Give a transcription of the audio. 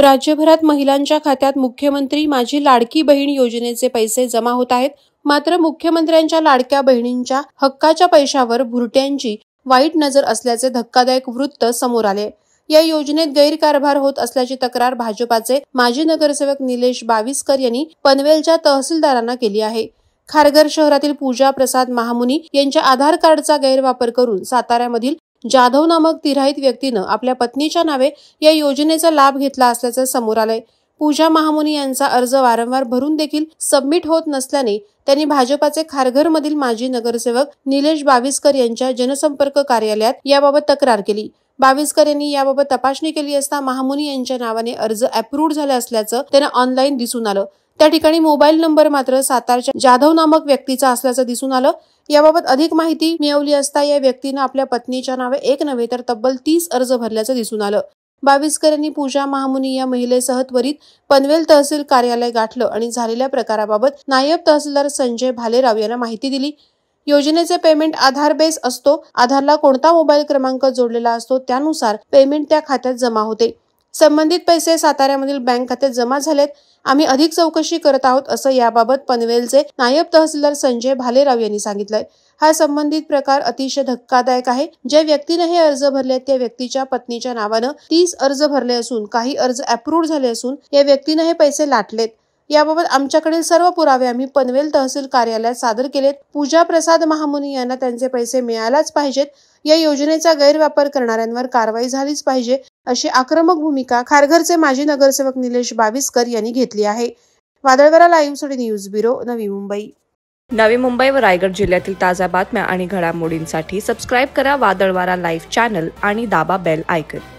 राज्यभरात महिलांच्या खात्यात मुख्यमंत्री माझी लाडकी बहीण योजनेचे पैसे जमा होत आहेत मात्र मुख्यमंत्र्यांच्या लाडक्या बहिणींच्या हक्काच्या पैशावर भुरट्यांची वाईट नजर असल्याचे धक्कादायक वृत्त समोर आले या योजनेत गैरकारभार होत असल्याची तक्रार भाजपाचे माजी नगरसेवक निलेश बावीसकर यांनी पनवेलच्या तहसीलदारांना केली आहे खारघर शहरातील पूजा प्रसाद महामुनी यांच्या आधार कार्डचा गैरवापर करून साताऱ्यामधील जाधव नामक तिराहित व्यक्तीनं आपल्या पत्नीच्या नावे या योजनेचा लाभ घेतला असल्याचं समोर आलंय पूजा महामुनी यांचा अर्ज वारंवार भरून देखील सबमिट होत नसल्याने त्यांनी भाजपाचे खारघरमधील माजी नगरसेवक निलेश बाविस्कर यांच्या जनसंपर्क कार्यालयात याबाबत तक्रार केली बावीसकर यांनी याबाबत तपासणी केली असता महामुनी यांच्या नावाने अर्ज अप्रूव्ह झाला असल्याचं त्यांना ऑनलाईन दिसून आलं त्या ठिकाणी मोबाईल नंबर मात्र सातारच्या जाधव नामक व्यक्तीचा असल्याचं दिसून आलं याबाबत अधिक माहिती मिळवली असता या व्यक्तीनं आपल्या पत्नीच्या नावे एक नव्हे तर तब्बल तीस अर्ज भरल्याचं दिसून आलं बावीसकर यांनी पूजा महामुनी या महिलेसह त्वरित पनवेल तहसील कार्यालय गाठलं आणि झालेल्या प्रकाराबाबत नायब तहसीलदार संजय भालेराव यांना माहिती दिली योजनेचे पेमेंट आधार बेस असतो आधारला कोणता मोबाईल क्रमांक जोडलेला असतो त्यानुसार पेमेंट त्या खात्यात जमा होते संबंधित पैसे साताऱ्यामधील बँक खात्यात जमा झालेत आम्ही अधिक चौकशी करत आहोत असं याबाबत पनवेलचे नायब तहसीलदार संजय भालेराव यांनी सांगितलंय हा संबंधित प्रकार अतिशय धक्कादायक आहे ज्या व्यक्तीने हे अर्ज भरले त्या व्यक्तीच्या पत्नीच्या नावानं तीस अर्ज भरले असून काही अर्ज अप्रूव्ह झाले असून या व्यक्तीनं हे पैसे लाटलेत याबाबत आमच्याकडील सर्व पुरावे आम्ही पनवेल तहसील कार्यालयात सादर केलेत पूजा प्रसाद महामुनी यांना त्यांचे पैसे मिळायलाच पाहिजेत या योजनेचा गैरवापर करणाऱ्यांवर कारवाई झालीच पाहिजे अशी आक्रमक भूमिका खारघरचे माजी नगरसेवक निलेश बावीसकर यांनी घेतली आहे वादळवरा लाईव्ह सोडी न्यूज ब्युरो नवी मुंबई नवी मुंबई व रायगड जिल्ह्यातील ताज्या बातम्या आणि घडामोडींसाठी सबस्क्राईब करा वादळवारा लाईव्ह चॅनल आणि दाबा बेल आयकन